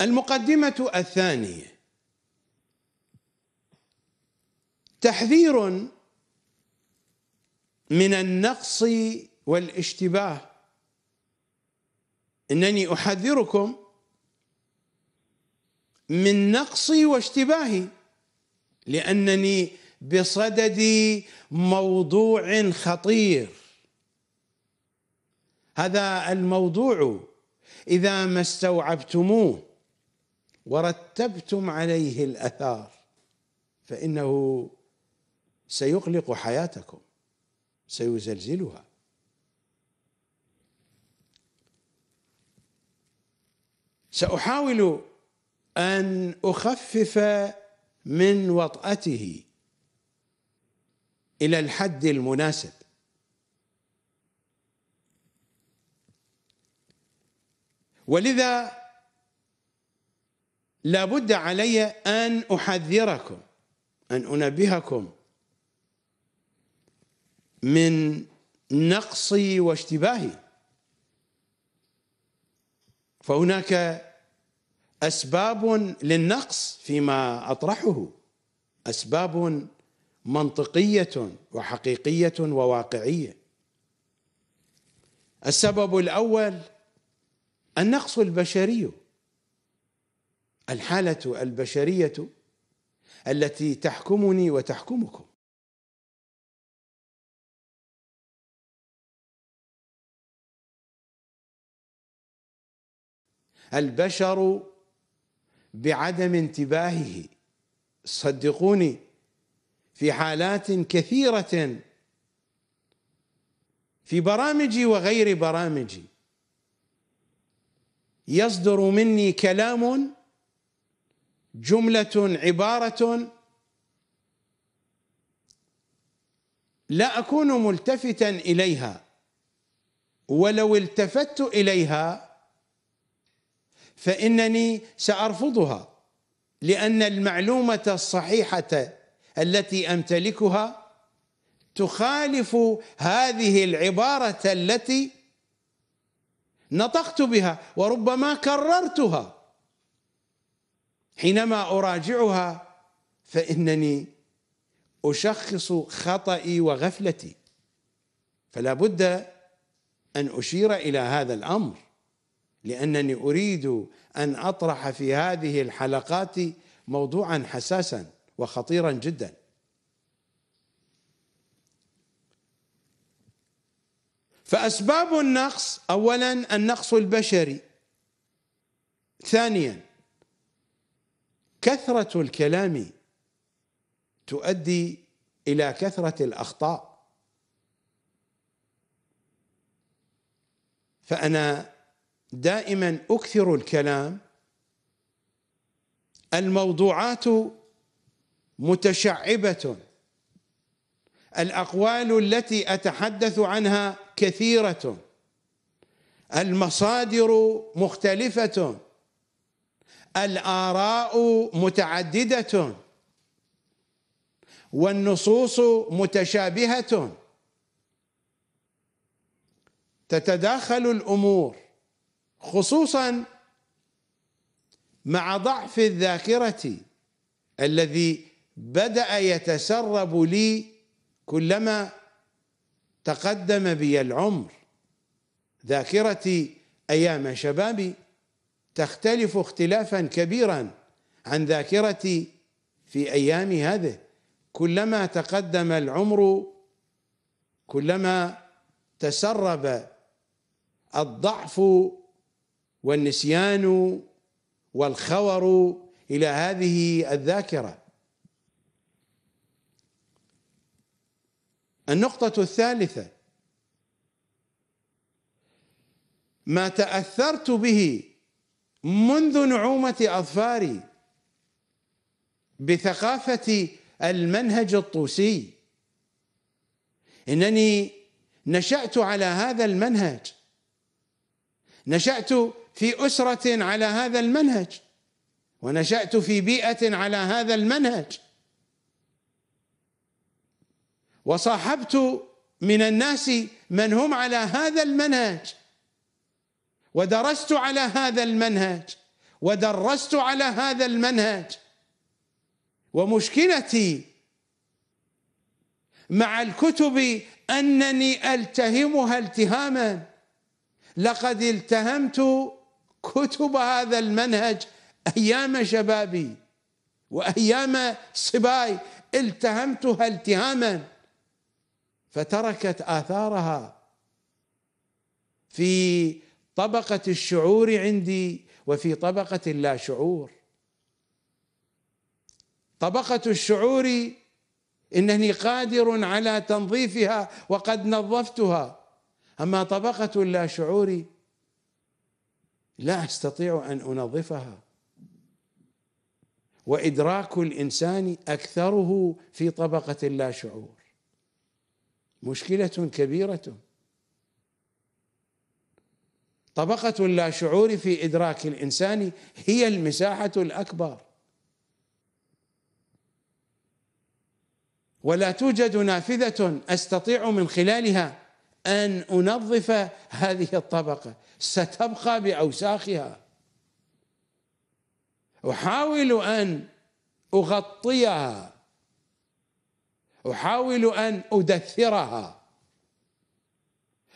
المقدمة الثانية تحذير من النقص والاشتباه إنني أحذركم من نقصي واشتباهي لأنني بصدد موضوع خطير هذا الموضوع إذا ما استوعبتموه ورتبتم عليه الاثار فانه سيقلق حياتكم سيزلزلها ساحاول ان اخفف من وطأته الى الحد المناسب ولذا لابد علي أن أحذركم أن أنبهكم من نقصي واشتباهي فهناك أسباب للنقص فيما أطرحه أسباب منطقية وحقيقية وواقعية السبب الأول النقص البشري الحالة البشرية التي تحكمني وتحكمكم البشر بعدم انتباهه صدقوني في حالات كثيرة في برامجي وغير برامجي يصدر مني كلام جمله عباره لا اكون ملتفتا اليها ولو التفت اليها فانني سارفضها لان المعلومه الصحيحه التي امتلكها تخالف هذه العباره التي نطقت بها وربما كررتها حينما اراجعها فانني اشخص خطئي وغفلتي فلا بد ان اشير الى هذا الامر لانني اريد ان اطرح في هذه الحلقات موضوعا حساسا وخطيرا جدا فاسباب النقص اولا النقص البشري ثانيا كثرة الكلام تؤدي إلى كثرة الأخطاء فأنا دائما أكثر الكلام الموضوعات متشعبة الأقوال التي أتحدث عنها كثيرة المصادر مختلفة الآراء متعددة والنصوص متشابهة تتداخل الأمور خصوصا مع ضعف الذاكرة الذي بدأ يتسرب لي كلما تقدم بي العمر ذاكرتي أيام شبابي تختلف اختلافا كبيرا عن ذاكرتي في ايامي هذه كلما تقدم العمر كلما تسرب الضعف والنسيان والخور الى هذه الذاكره النقطه الثالثه ما تاثرت به منذ نعومة أظفاري بثقافة المنهج الطوسي إنني نشأت على هذا المنهج نشأت في أسرة على هذا المنهج ونشأت في بيئة على هذا المنهج وصاحبت من الناس من هم على هذا المنهج ودرست على هذا المنهج ودرست على هذا المنهج ومشكلتي مع الكتب انني التهمها التهاما لقد التهمت كتب هذا المنهج ايام شبابي وايام صباي التهمتها التهاما فتركت اثارها في طبقة الشعور عندي وفي طبقة اللا شعور طبقة الشعور انني قادر على تنظيفها وقد نظفتها اما طبقه اللا شعور لا استطيع ان انظفها وادراك الانسان اكثره في طبقه اللا شعور مشكله كبيره طبقة اللاشعور في إدراك الإنسان هي المساحة الأكبر ولا توجد نافذة أستطيع من خلالها أن أنظف هذه الطبقة ستبقى بأوساخها أحاول أن أغطيها أحاول أن أدثرها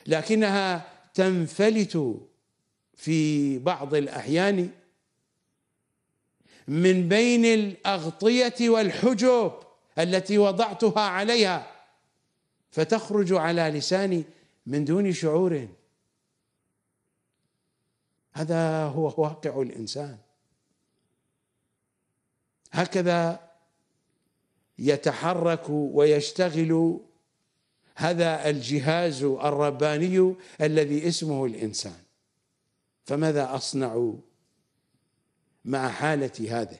لكنها تنفلت في بعض الأحيان من بين الأغطية والحجب التي وضعتها عليها فتخرج على لساني من دون شعور هذا هو واقع الإنسان هكذا يتحرك ويشتغل هذا الجهاز الرباني الذي اسمه الانسان فماذا اصنع مع حالتي هذه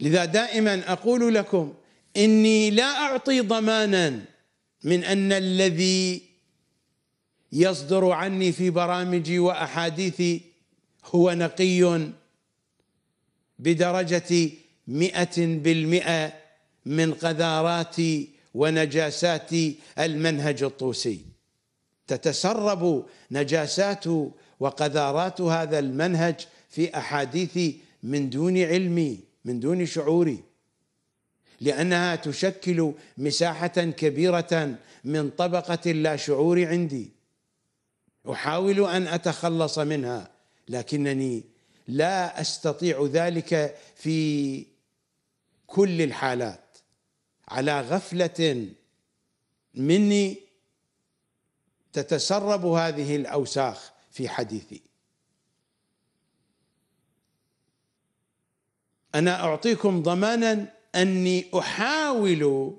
لذا دائما اقول لكم اني لا اعطي ضمانا من ان الذي يصدر عني في برامجي واحاديثي هو نقي بدرجه مئة بالمئة من قذارات ونجاسات المنهج الطوسي تتسرب نجاسات وقذارات هذا المنهج في احاديث من دون علمي من دون شعوري لانها تشكل مساحه كبيره من طبقه اللاشعور عندي احاول ان اتخلص منها لكنني لا استطيع ذلك في كل الحالات على غفله مني تتسرب هذه الاوساخ في حديثي انا اعطيكم ضمانا اني احاول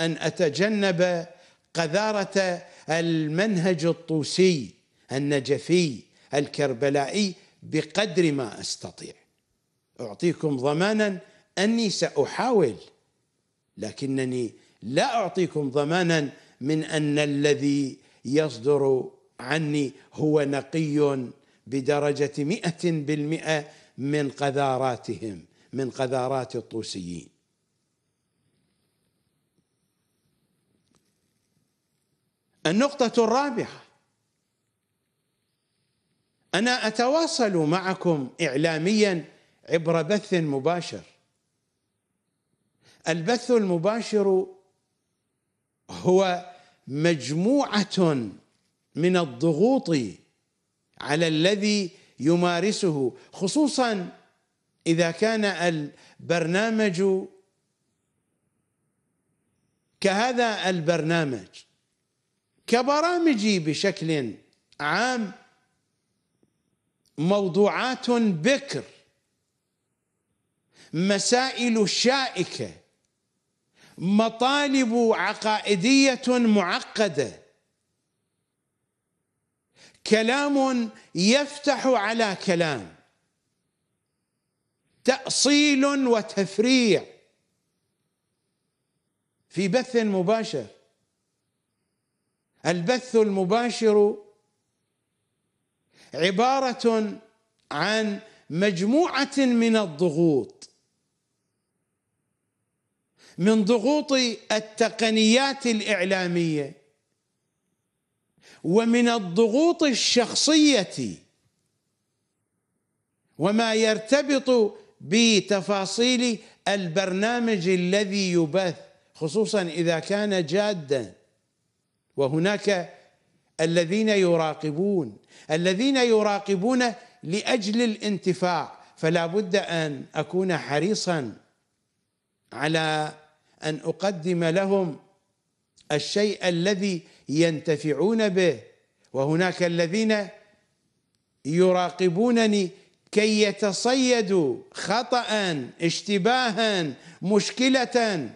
ان اتجنب قذاره المنهج الطوسي النجفي الكربلائي بقدر ما استطيع اعطيكم ضمانا اني ساحاول لكنني لا اعطيكم ضمانا من ان الذي يصدر عني هو نقي بدرجه مئه بالمئه من قذاراتهم من قذارات الطوسيين النقطه الرابعه انا اتواصل معكم اعلاميا عبر بث مباشر البث المباشر هو مجموعه من الضغوط على الذي يمارسه خصوصا اذا كان البرنامج كهذا البرنامج كبرامجي بشكل عام موضوعات بكر مسائل شائكه مطالب عقائديه معقده كلام يفتح على كلام تاصيل وتفريع في بث مباشر البث المباشر عباره عن مجموعه من الضغوط من ضغوط التقنيات الاعلاميه ومن الضغوط الشخصيه وما يرتبط بتفاصيل البرنامج الذي يبث خصوصا اذا كان جادا وهناك الذين يراقبون الذين يراقبون لاجل الانتفاع فلا بد ان اكون حريصا على ان اقدم لهم الشيء الذي ينتفعون به وهناك الذين يراقبونني كي يتصيدوا خطا اشتباها مشكله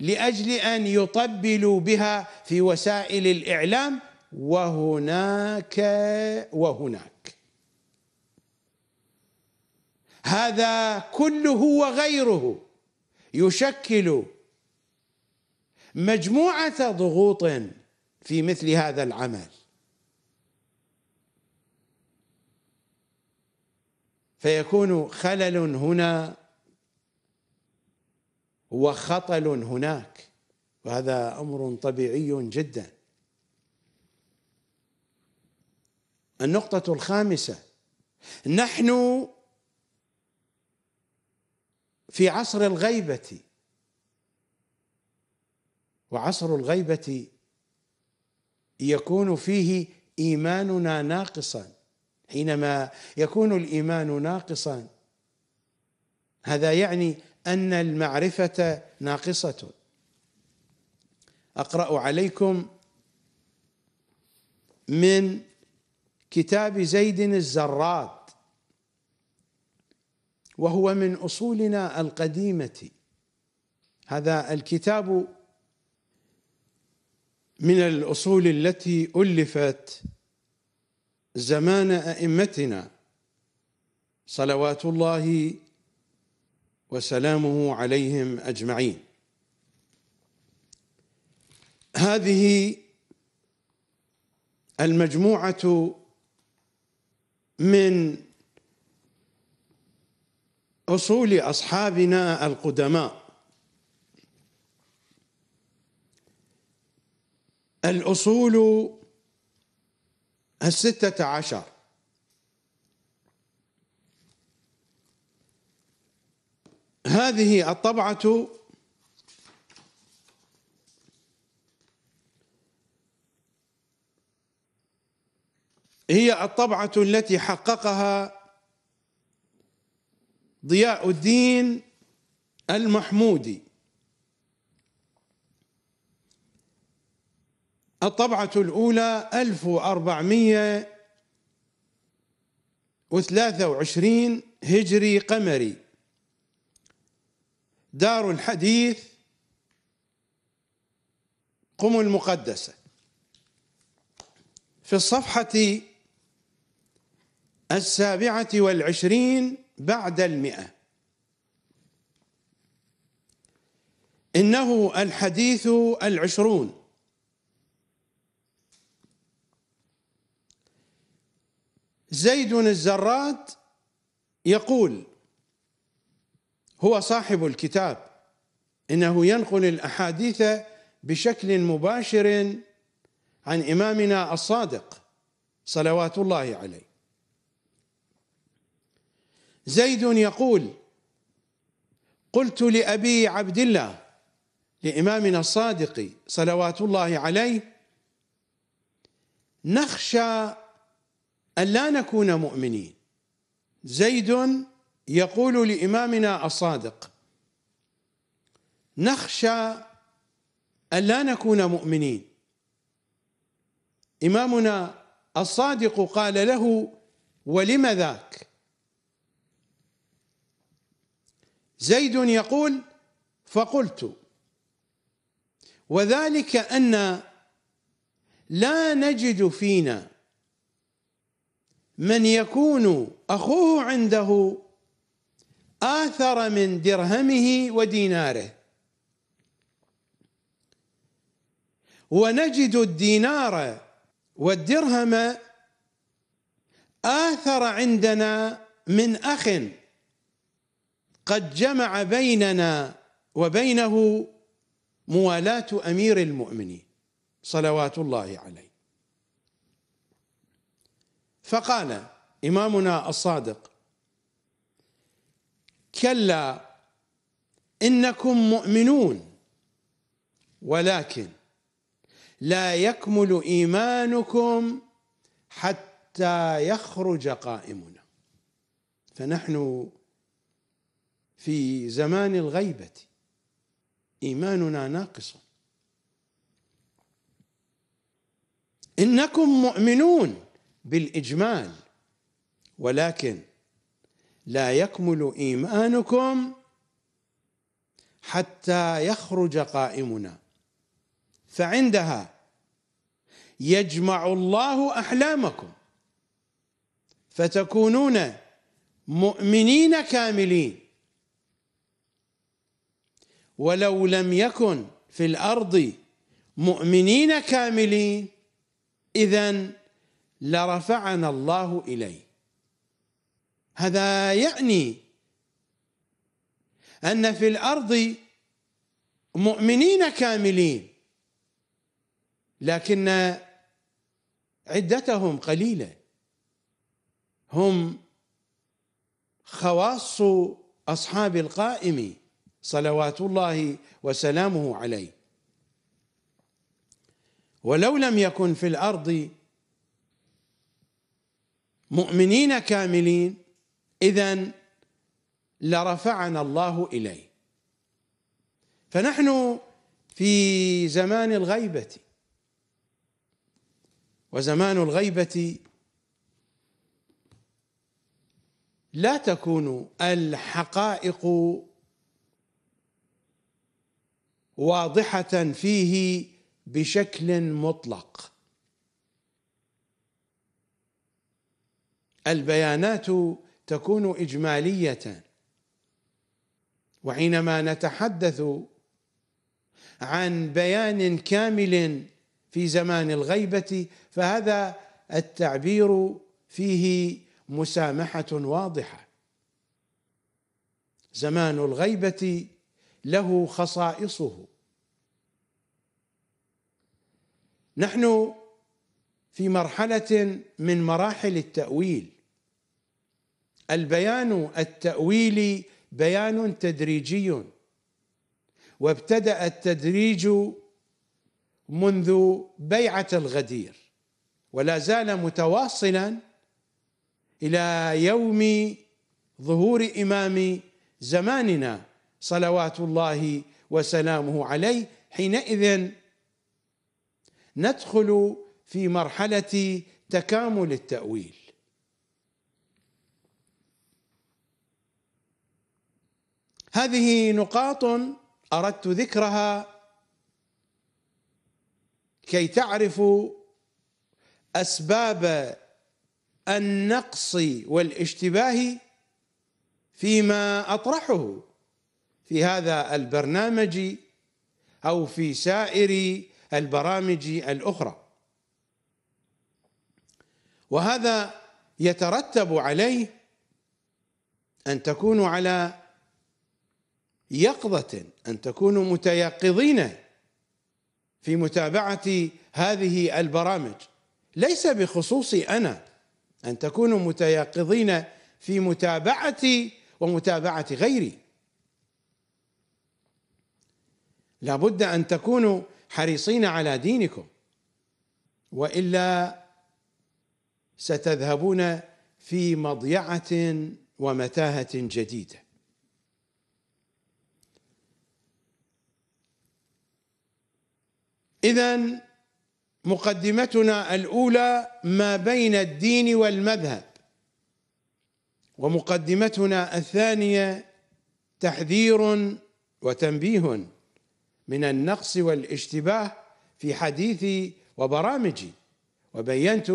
لاجل ان يطبلوا بها في وسائل الاعلام وهناك وهناك هذا كله وغيره يشكل مجموعه ضغوط في مثل هذا العمل فيكون خلل هنا وخطل هناك وهذا امر طبيعي جدا النقطه الخامسه نحن في عصر الغيبة وعصر الغيبة يكون فيه إيماننا ناقصا حينما يكون الإيمان ناقصا هذا يعني أن المعرفة ناقصة أقرأ عليكم من كتاب زيد الزراد وهو من اصولنا القديمه هذا الكتاب من الاصول التي الفت زمان ائمتنا صلوات الله وسلامه عليهم اجمعين هذه المجموعه من اصول اصحابنا القدماء الاصول السته عشر هذه الطبعه هي الطبعه التي حققها ضياء الدين المحمودي الطبعة الأولى 1423 هجري قمري دار الحديث قم المقدسة في الصفحة السابعة والعشرين بعد المئة إنه الحديث العشرون زيد الزراد يقول هو صاحب الكتاب انه ينقل الاحاديث بشكل مباشر عن امامنا الصادق صلوات الله عليه زيد يقول قلت لأبي عبد الله لإمامنا الصادق صلوات الله عليه نخشى أن لا نكون مؤمنين زيد يقول لإمامنا الصادق نخشى أن لا نكون مؤمنين إمامنا الصادق قال له ولم ذاك زيد يقول فقلت وذلك أن لا نجد فينا من يكون أخوه عنده آثر من درهمه وديناره ونجد الدينار والدرهم آثر عندنا من أخٍ قد جمع بيننا وبينه موالاة أمير المؤمنين صلوات الله عليه فقال إمامنا الصادق كلا إنكم مؤمنون ولكن لا يكمل إيمانكم حتى يخرج قائمنا فنحن في زمان الغيبة إيماننا ناقص إنكم مؤمنون بالإجمال ولكن لا يكمل إيمانكم حتى يخرج قائمنا فعندها يجمع الله أحلامكم فتكونون مؤمنين كاملين ولو لم يكن في الارض مؤمنين كاملين اذا لرفعنا الله اليه هذا يعني ان في الارض مؤمنين كاملين لكن عدتهم قليله هم خواص اصحاب القائم صلوات الله وسلامه عليه ولو لم يكن في الارض مؤمنين كاملين اذا لرفعنا الله اليه فنحن في زمان الغيبه وزمان الغيبه لا تكون الحقائق واضحه فيه بشكل مطلق البيانات تكون اجماليه وحينما نتحدث عن بيان كامل في زمان الغيبه فهذا التعبير فيه مسامحه واضحه زمان الغيبه له خصائصه نحن في مرحله من مراحل التاويل البيان التاويلي بيان تدريجي وابتدا التدريج منذ بيعه الغدير ولا زال متواصلا الى يوم ظهور امام زماننا صلوات الله وسلامه عليه حينئذ ندخل في مرحله تكامل التاويل هذه نقاط اردت ذكرها كي تعرفوا اسباب النقص والاشتباه فيما اطرحه في هذا البرنامج او في سائر البرامج الاخرى وهذا يترتب عليه ان تكونوا على يقظه ان تكونوا متيقظين في متابعه هذه البرامج ليس بخصوصي انا ان تكونوا متيقظين في متابعتي ومتابعه غيري لابد ان تكونوا حريصين على دينكم والا ستذهبون في مضيعه ومتاهه جديده اذا مقدمتنا الاولى ما بين الدين والمذهب ومقدمتنا الثانيه تحذير وتنبيه من النقص والاشتباه في حديثي وبرامجي وبينت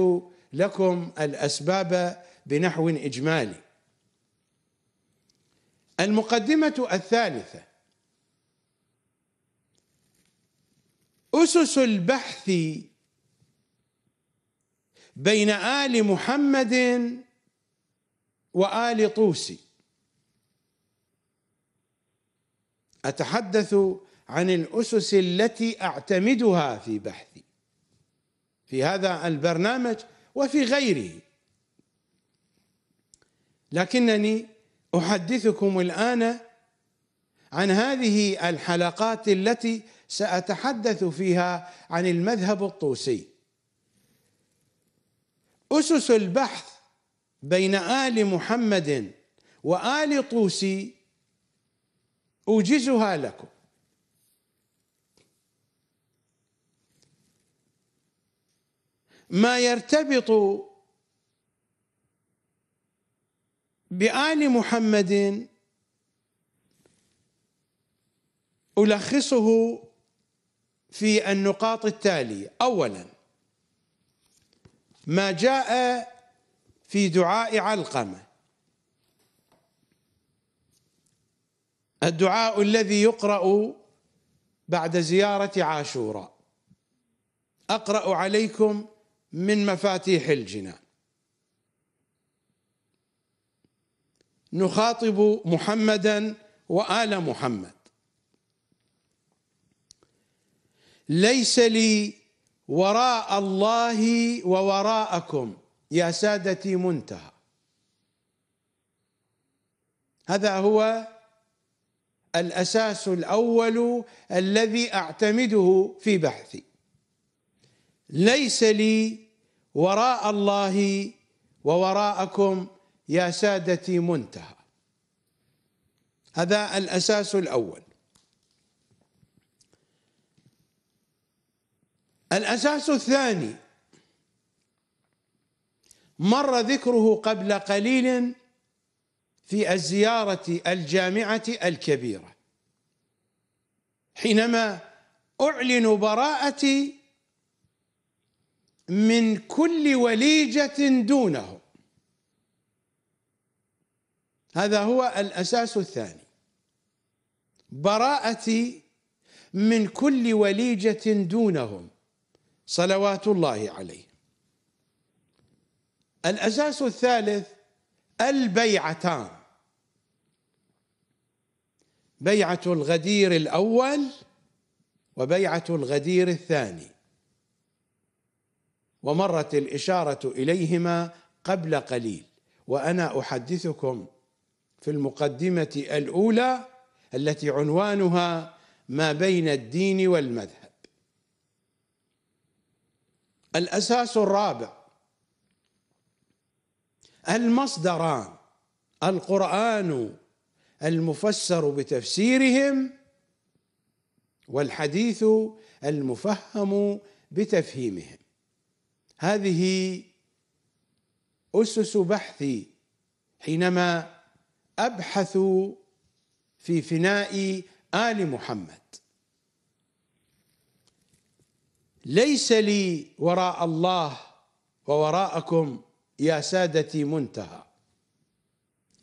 لكم الاسباب بنحو اجمالي المقدمه الثالثه اسس البحث بين ال محمد وال طوسي اتحدث عن الأسس التي أعتمدها في بحثي في هذا البرنامج وفي غيره لكنني أحدثكم الآن عن هذه الحلقات التي سأتحدث فيها عن المذهب الطوسي أسس البحث بين آل محمد وآل طوسي أوجزها لكم ما يرتبط بآل محمد ألخصه في النقاط التالية أولا ما جاء في دعاء علقمة الدعاء الذي يقرأ بعد زيارة عاشوراء أقرأ عليكم من مفاتيح الجنان نخاطب محمدا وال محمد ليس لي وراء الله ووراءكم يا سادتي منتهى هذا هو الاساس الاول الذي اعتمده في بحثي ليس لي وراء الله ووراءكم يا سادتي منتهى هذا الاساس الاول الاساس الثاني مر ذكره قبل قليل في الزياره الجامعه الكبيره حينما اعلن براءتي من كل وليجة دونه هذا هو الأساس الثاني براءتي من كل وليجة دونهم صلوات الله عليه الأساس الثالث البيعتان بيعة الغدير الأول وبيعة الغدير الثاني ومرت الإشارة إليهما قبل قليل وأنا أحدثكم في المقدمة الأولى التي عنوانها ما بين الدين والمذهب الأساس الرابع المصدران القرآن المفسر بتفسيرهم والحديث المفهم بتفهيمهم هذه أسس بحثي حينما أبحث في فناء آل محمد ليس لي وراء الله ووراءكم يا سادتي منتهى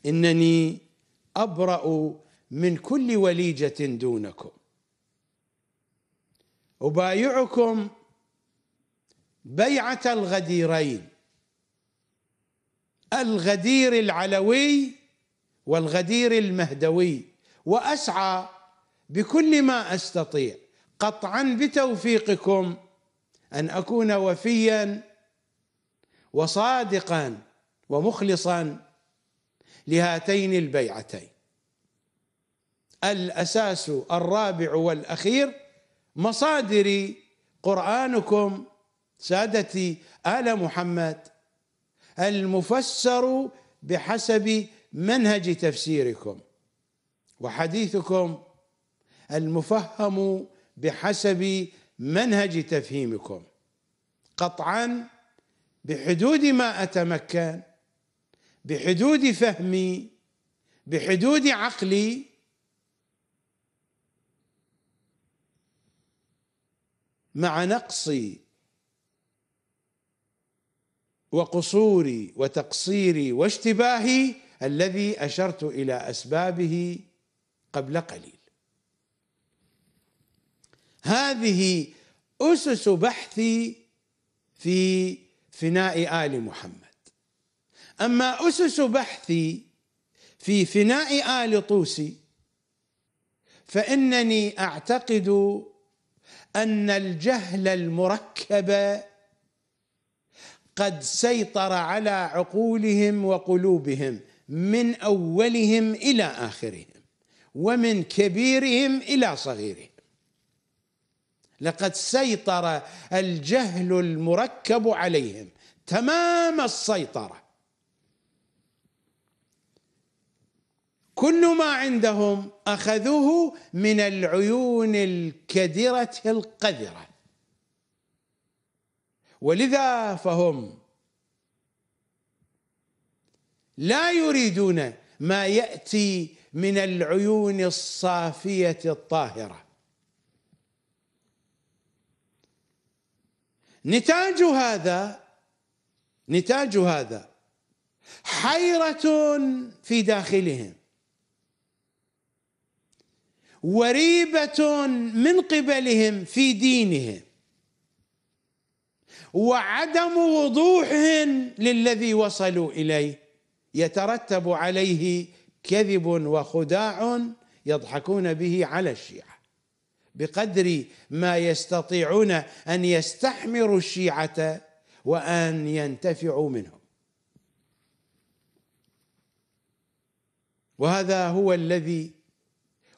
إنني أبرأ من كل وليجة دونكم أبايعكم بيعة الغديرين الغدير العلوي والغدير المهدوي واسعى بكل ما استطيع قطعا بتوفيقكم ان اكون وفيا وصادقا ومخلصا لهاتين البيعتين الاساس الرابع والاخير مصادري قرانكم سادتي ال محمد المفسر بحسب منهج تفسيركم وحديثكم المفهم بحسب منهج تفهيمكم قطعا بحدود ما اتمكن بحدود فهمي بحدود عقلي مع نقصي وقصوري وتقصيري واشتباهي الذي اشرت الى اسبابه قبل قليل هذه اسس بحثي في فناء ال محمد اما اسس بحثي في فناء ال طوسي فانني اعتقد ان الجهل المركب قد سيطر على عقولهم وقلوبهم من اولهم الى اخرهم ومن كبيرهم الى صغيرهم لقد سيطر الجهل المركب عليهم تمام السيطره كل ما عندهم اخذوه من العيون الكدره القذره ولذا فهم لا يريدون ما ياتي من العيون الصافيه الطاهره نتاج هذا نتاج هذا حيره في داخلهم وريبه من قبلهم في دينهم وعدم وضوحهن للذي وصلوا اليه يترتب عليه كذب وخداع يضحكون به على الشيعه بقدر ما يستطيعون ان يستحمروا الشيعه وان ينتفعوا منهم وهذا هو الذي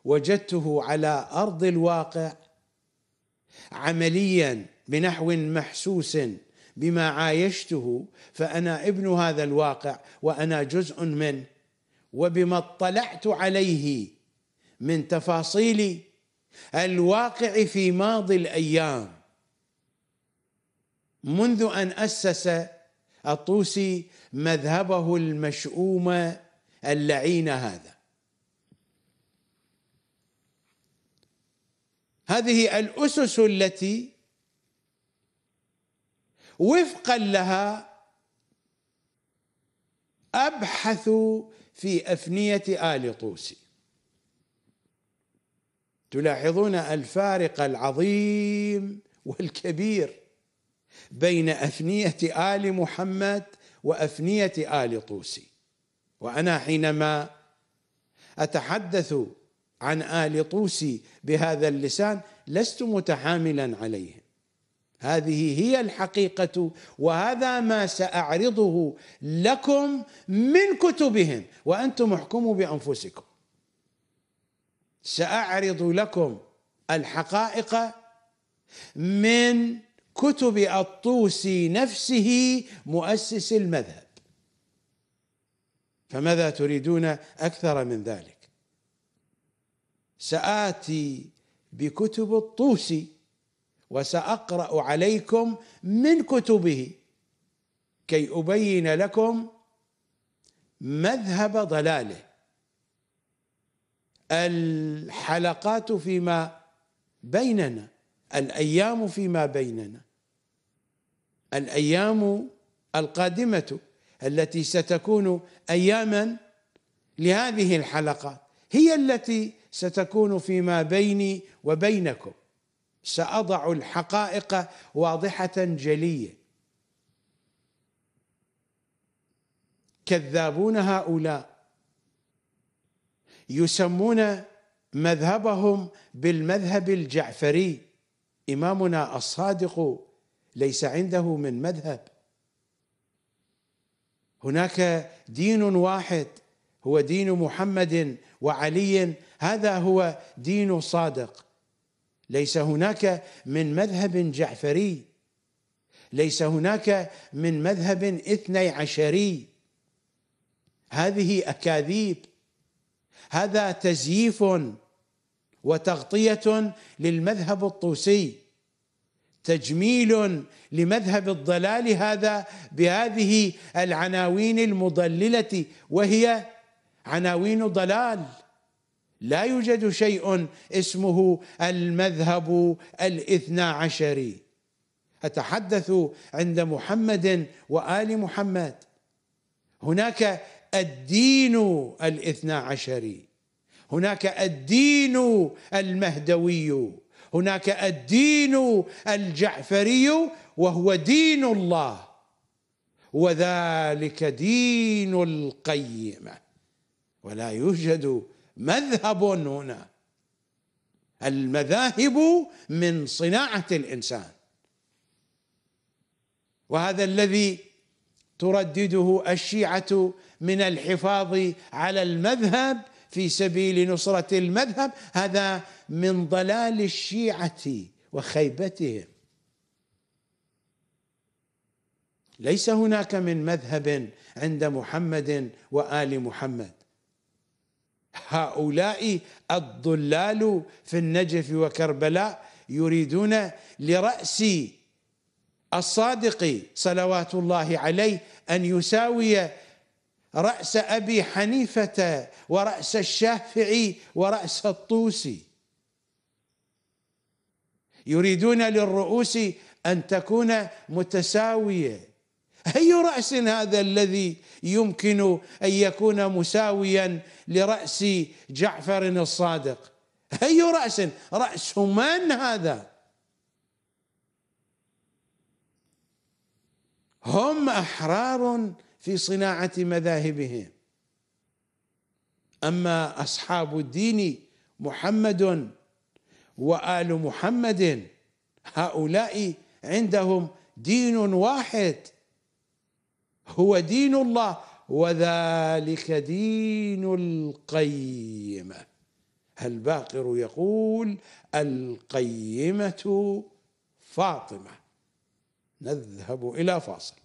وجدته على ارض الواقع عمليا بنحو محسوس بما عايشته فانا ابن هذا الواقع وانا جزء منه وبما اطلعت عليه من تفاصيل الواقع في ماضي الايام منذ ان اسس الطوسي مذهبه المشؤوم اللعين هذا هذه الاسس التي وفقا لها ابحث في افنيه ال طوسي تلاحظون الفارق العظيم والكبير بين افنيه ال محمد وافنيه ال طوسي وانا حينما اتحدث عن ال طوسي بهذا اللسان لست متحاملا عليهم هذه هي الحقيقة وهذا ما سأعرضه لكم من كتبهم وأنتم احكموا بأنفسكم سأعرض لكم الحقائق من كتب الطوسي نفسه مؤسس المذهب فماذا تريدون أكثر من ذلك سآتي بكتب الطوسي وساقرا عليكم من كتبه كي ابين لكم مذهب ضلاله الحلقات فيما بيننا الايام فيما بيننا الايام القادمه التي ستكون اياما لهذه الحلقات هي التي ستكون فيما بيني وبينكم ساضع الحقائق واضحه جليه كذابون هؤلاء يسمون مذهبهم بالمذهب الجعفري امامنا الصادق ليس عنده من مذهب هناك دين واحد هو دين محمد وعلي هذا هو دين صادق ليس هناك من مذهب جعفري ليس هناك من مذهب اثني عشري هذه اكاذيب هذا تزييف وتغطيه للمذهب الطوسي تجميل لمذهب الضلال هذا بهذه العناوين المضلله وهي عناوين ضلال لا يوجد شيء اسمه المذهب الاثنى عشري اتحدث عند محمد وال محمد هناك الدين الاثنى عشري هناك الدين المهدوي هناك الدين الجعفري وهو دين الله وذلك دين القيمه ولا يوجد مذهب هنا المذاهب من صناعه الانسان وهذا الذي تردده الشيعه من الحفاظ على المذهب في سبيل نصره المذهب هذا من ضلال الشيعه وخيبتهم ليس هناك من مذهب عند محمد وال محمد هؤلاء الضلال في النجف وكربلاء يريدون لرأس الصادق صلوات الله عليه أن يساوي رأس أبي حنيفة ورأس الشافعي ورأس الطوسي يريدون للرؤوس أن تكون متساوية أي رأس هذا الذي يمكن أن يكون مساويا لرأس جعفر الصادق أي رأس رأس من هذا هم أحرار في صناعة مذاهبهم أما أصحاب الدين محمد وآل محمد هؤلاء عندهم دين واحد هو دين الله وذلك دين القيمة الباقر يقول القيمة فاطمة نذهب إلى فاصل